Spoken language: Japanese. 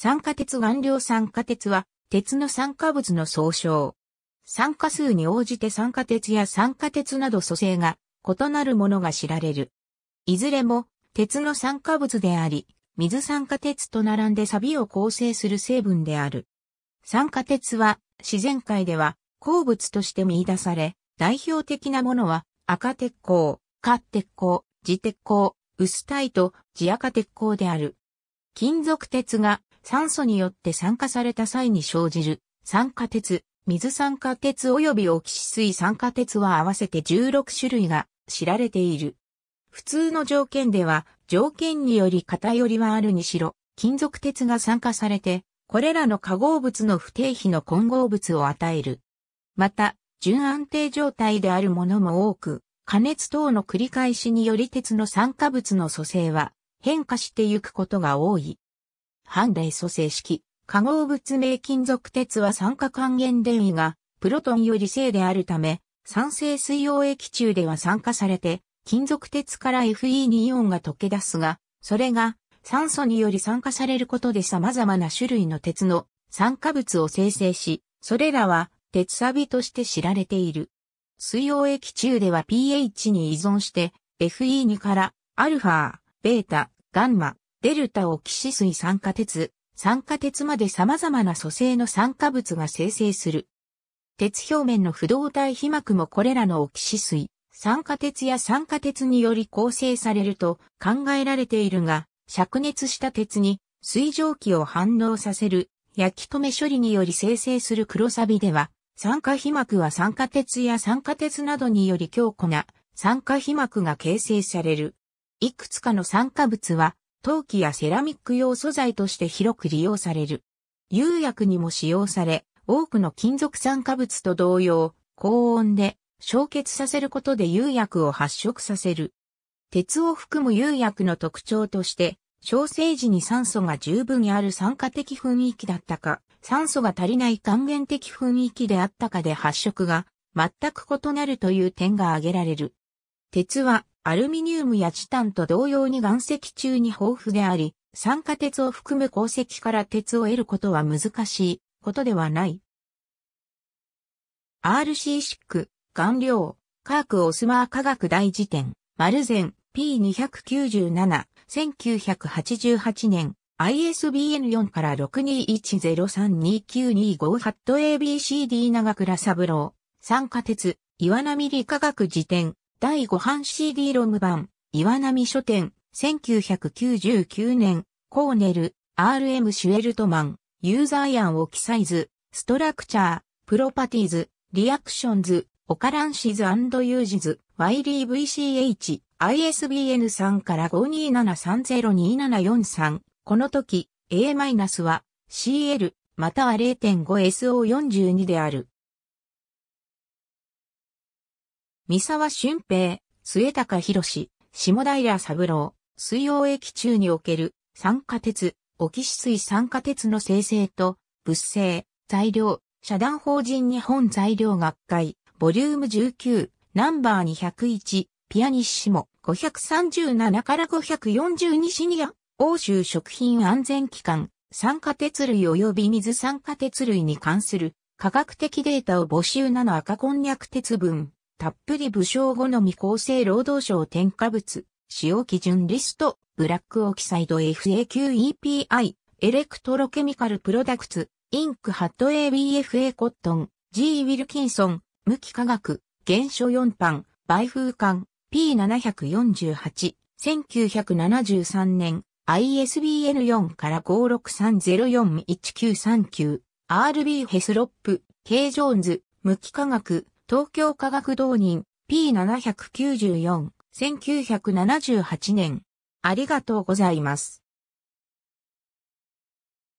酸化鉄顔料酸化鉄は、鉄の酸化物の総称。酸化数に応じて酸化鉄や酸化鉄など組成が異なるものが知られる。いずれも、鉄の酸化物であり、水酸化鉄と並んでサビを構成する成分である。酸化鉄は、自然界では、鉱物として見出され、代表的なものは、赤鉄鋼、褐鉄鋼、磁鉄鋼、薄体と地赤鉄鋼である。金属鉄が酸素によって酸化された際に生じる酸化鉄、水酸化鉄及びオキシ水酸化鉄は合わせて16種類が知られている。普通の条件では、条件により偏りはあるにしろ、金属鉄が酸化されて、これらの化合物の不定比の混合物を与える。また、純安定状態であるものも多く、加熱等の繰り返しにより鉄の酸化物の組成は変化してゆくことが多い。反霊組成式、化合物名金属鉄は酸化還元電位が、プロトンより正であるため、酸性水溶液中では酸化されて、金属鉄から Fe にイオンが溶け出すが、それが酸素により酸化されることで様々な種類の鉄の酸化物を生成し、それらは鉄サビとして知られている。水溶液中では pH に依存して、FE2 からアルファ、ベータ、ガンマ、デルタオキシ水酸化鉄、酸化鉄まで様々な組成の酸化物が生成する。鉄表面の不動体皮膜もこれらのオキシ水、酸化鉄や酸化鉄により構成されると考えられているが、灼熱した鉄に水蒸気を反応させる焼き止め処理により生成する黒サビでは、酸化皮膜は酸化鉄や酸化鉄などにより強固な酸化皮膜が形成される。いくつかの酸化物は陶器やセラミック用素材として広く利用される。釉薬にも使用され、多くの金属酸化物と同様、高温で焼結させることで釉薬を発色させる。鉄を含む釉薬の特徴として、焼生時に酸素が十分にある酸化的雰囲気だったか、酸素が足りない還元的雰囲気であったかで発色が全く異なるという点が挙げられる。鉄はアルミニウムやチタンと同様に岩石中に豊富であり、酸化鉄を含む鉱石から鉄を得ることは難しいことではない。RC6、顔料、カーク・オスマー科学大辞典、マルゼン、P297、1988年、ISBN4 から621032925ハット ABCD 長倉三郎、酸化鉄、岩波理科学辞典、第5版 CD ロム版、岩波書店、1999年、コーネル、RM シュエルトマン、ユーザー案を記載図、ストラクチャー、プロパティズ、リアクションズ、オカランシズユージズ、YDVCH、ISBN 3から527302743。この時、A- は CL または 0.5SO42 である。三沢俊平、末高博下平三郎、水溶液中における酸化鉄、オキシ水酸化鉄の生成と物性、材料、社団法人日本材料学会、ボリューム19、ナンバー201、ピアニッシモ、537から542シニア、欧州食品安全機関、酸化鉄類及び水酸化鉄類に関する科学的データを募集7赤こんにゃく鉄分。たっぷり武将好み厚生労働省添加物、使用基準リスト、ブラックオキサイド FAQEPI、エレクトロケミカルプロダクツ、インクハット ABFA コットン、G ウィルキンソン、無機化学、原書4ン、売風管、P748、1973年、ISBN4 から563041939、RB ヘスロップ、K ジョーンズ、無機化学、東京科学同人 P794、1978年。ありがとうございます。